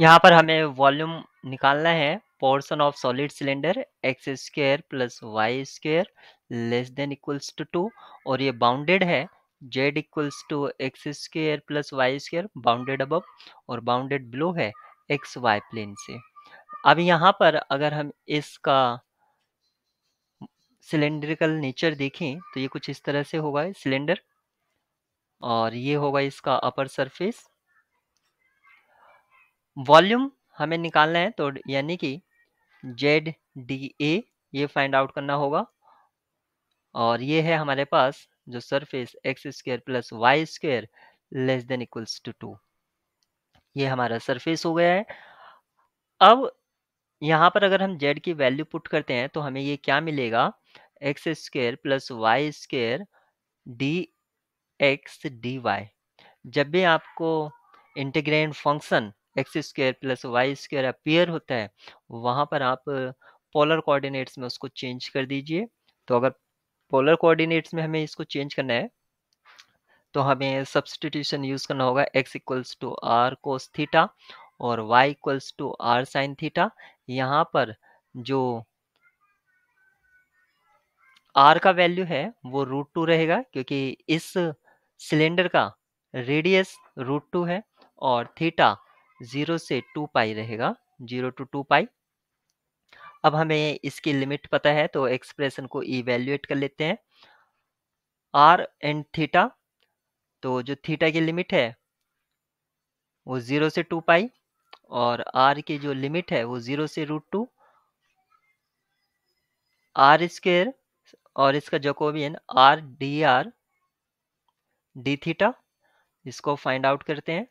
यहाँ पर हमें वॉल्यूम निकालना है portion of solid cylinder x square plus y square less than equals to two और ये बाउंडेड है z equals to x square plus y square bounded अब और बाउंडेड ब्लू है एक्स वाई प्लेन से अब यहाँ पर अगर हम इसका सिलेंड्रिकल नेचर देखें तो ये कुछ इस तरह से होगा सिलेंडर और ये होगा इसका अपर सरफेस वॉल्यूम हमें निकालना है तो यानी कि जेड डी ए ये फाइंड आउट करना होगा और ये है हमारे पास जो surface x square plus y square less than equals to two ये हमारा सरफेस हो गया है अब यहाँ पर अगर हम जेड की वैल्यू पुट करते हैं तो हमें ये क्या मिलेगा x square plus y square d x d y जब भी आपको integrand function x square plus y square appear होता है वहाँ पर आप पोलर कोऑर्डिनेट्स में उसको चेंज कर दीजिए तो अगर पोलर कोऑर्डिनेट्स में हमें इसको चेंज करना है तो हमें सब्सटीट्यूशन यूज़ करना होगा x equals to r cos theta और y equals to r sine theta यहाँ पर जो आर का वैल्यू है वो रूट टू रहेगा क्योंकि इस सिलेंडर का रेडियस रूट टू है और थीटा ज़ीरो से टू पाई रहेगा जीरो टू टू पाई अब हमें इसकी लिमिट पता है तो एक्सप्रेशन को इवेल्युएट कर लेते हैं आर एंड थीटा तो जो थीटा की लिमिट है वो ज़ीरो से टू पाई और आर की जो लिमिट है वो ज़ीरो से रूट टू आर स्केर और इसका Jacobian r d r d theta इसको फाइंड आउट करते हैं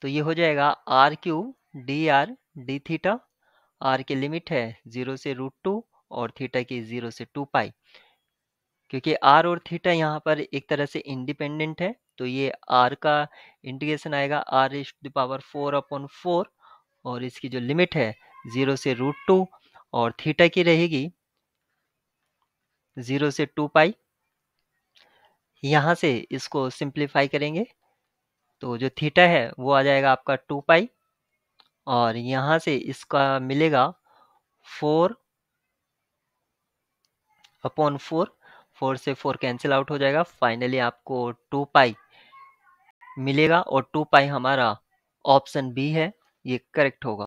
तो ये हो जाएगा r cube d r d theta r की लिमिट है जीरो से रूट टू और थीटा की जीरो से टू पाई क्योंकि आर और थीटा यहाँ पर एक तरह से इंडिपेंडेंट है तो ये आर का इंटीग्रेशन आएगा r is to power four upon four और इसकी जो लिमिट है जीरो से रूट टू और थीटा की रहेगी जीरो से टू पाई यहाँ से इसको सिंप्लीफाई करेंगे तो जो थीटा है वो आ जाएगा आपका टू पाई और यहां से इसका मिलेगा फोर अपॉन फोर फोर से फोर कैंसिल आउट हो जाएगा फाइनली आपको टू पाई मिलेगा और टू पाई हमारा ऑप्शन बी है ये करेक्ट होगा